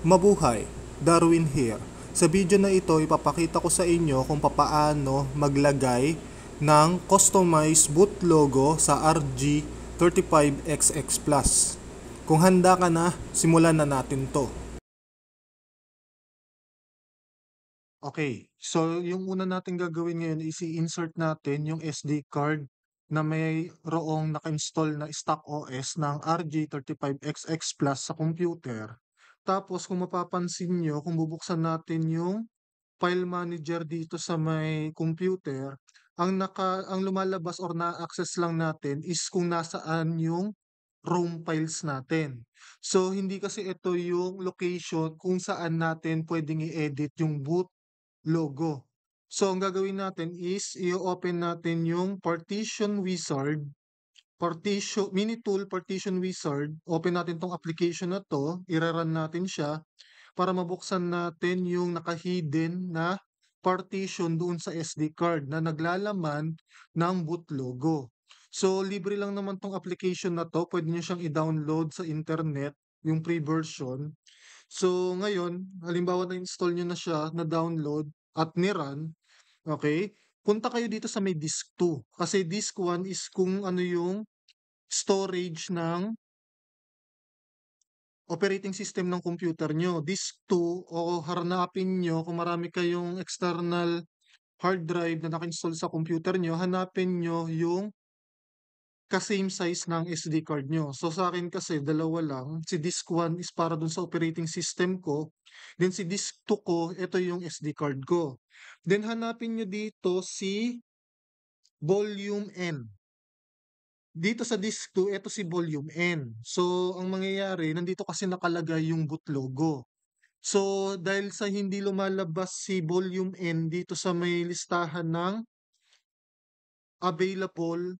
Mabuhay! Darwin here. Sa video na ito, ipapakita ko sa inyo kung papaano maglagay ng customized boot logo sa RG35XX Plus. Kung handa ka na, simulan na natin to. Okay, so yung una natin gagawin ngayon is i-insert natin yung SD card na may roong naka-install na stock OS ng RG35XX Plus sa computer tapos kung mapapansin nyo, kung bubuksan natin yung file manager dito sa may computer, ang naka ang lumalabas or na-access lang natin is kung nasaan yung ROM files natin. So hindi kasi ito yung location kung saan natin pwedeng i-edit yung boot logo. So ang gagawin natin is i-open natin yung partition wizard partition, mini tool, partition wizard, open natin tong application na to, iraran natin siya para mabuksan natin yung nakahidden na partition doon sa SD card na naglalaman ng boot logo. So, libre lang naman tong application na to. Pwede nyo siyang i-download sa internet, yung free version. So, ngayon, halimbawa na-install nyo na siya, na-download at ni-run, okay? Punta kayo dito sa may disk 2. Kasi disk 1 is kung ano yung storage ng operating system ng computer nyo. Disk 2 o hanapin nyo kung marami kayong external hard drive na naka-install sa computer nyo, hanapin nyo yung ka-same size ng SD card nyo. So sa akin kasi dalawa lang. Si disk 1 is para dun sa operating system ko. Then si disk 2 ko, ito yung SD card ko. Then hanapin nyo dito si volume N dito sa disk 2, ito si volume N. So, ang mangyayari, nandito kasi nakalagay yung boot logo. Oh. So, dahil sa hindi lumalabas si volume N dito sa may listahan ng available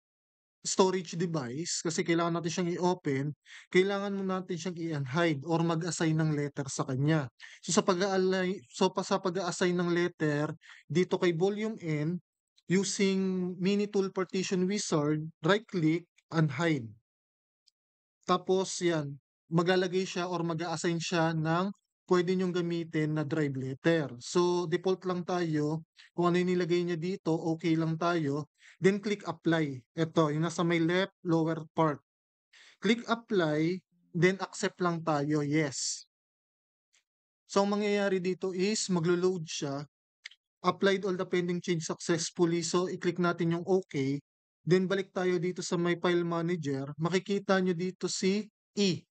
storage device, kasi kailangan natin siyang i-open, kailangan mo natin siyang i-unhide or mag-assign ng letter sa kanya. So, sa pag assign so, sa pag assign ng letter, dito kay volume N, using mini tool partition wizard, right click and hide. Tapos yan, maglalagay siya or mag-assign siya ng pwede nyong gamitin na drive letter. So, default lang tayo. Kung ano yung nilagay niya dito, okay lang tayo. Then, click apply. Ito, yung nasa may left lower part. Click apply, then accept lang tayo, yes. So, ang mangyayari dito is, maglo-load siya applied all the pending change successfully. So, i-click natin yung OK. Then, balik tayo dito sa my file manager. Makikita nyo dito si E.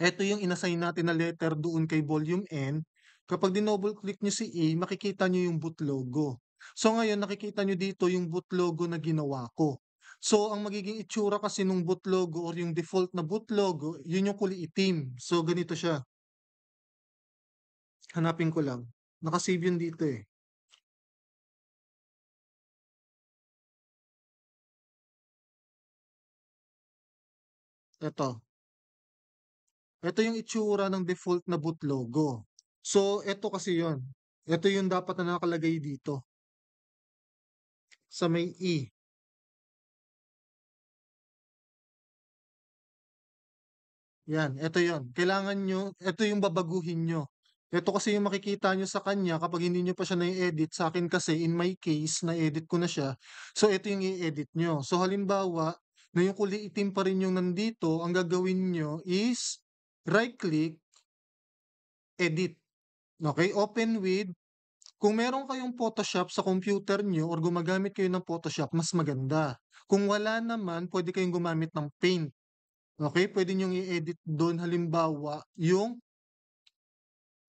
Ito yung inassign natin na letter doon kay volume N. Kapag dinoble click nyo si E, makikita nyo yung boot logo. So, ngayon nakikita nyo dito yung boot logo na ginawa ko. So, ang magiging itsura kasi nung boot logo or yung default na boot logo, yun yung kulay itim. So, ganito siya. Hanapin ko lang. Nakasave yun dito eh. Ito. Ito yung itsura ng default na boot logo. So, ito kasi yon. Ito yung dapat na nakalagay dito. Sa may E. Yan, ito yon. Kailangan nyo, ito yung babaguhin nyo. Ito kasi yung makikita niyo sa kanya kapag hindi niyo pa siya na edit Sa akin kasi, in my case, na-edit ko na siya. So, ito yung i-edit niyo. So, halimbawa, na yung kulay itim pa rin yung nandito, ang gagawin niyo is right-click, edit. Okay? Open with. Kung meron kayong Photoshop sa computer niyo or gumagamit kayo ng Photoshop, mas maganda. Kung wala naman, pwede kayong gumamit ng Paint. Okay? Pwede nyo i-edit doon halimbawa yung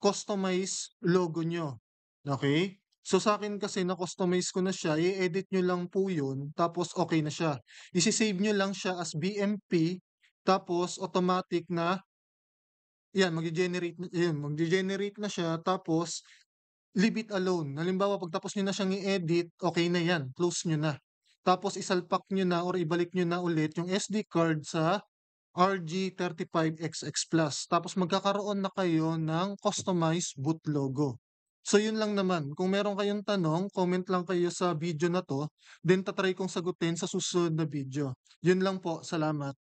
customize logo nyo. Okay? So sa akin kasi na-customize ko na siya, i-edit nyo lang po yun, tapos okay na siya. Isisave nyo lang siya as BMP, tapos automatic na, yan, mag-generate, yan, mag-generate na siya, tapos leave it alone. Halimbawa, pag tapos nyo na siyang i-edit, okay na yan, close nyo na. Tapos isalpak nyo na or ibalik nyo na ulit yung SD card sa RG35XX Plus. Tapos magkakaroon na kayo ng customized boot logo. So yun lang naman. Kung meron kayong tanong, comment lang kayo sa video na to. Then tatry kong sagutin sa susunod na video. Yun lang po. Salamat.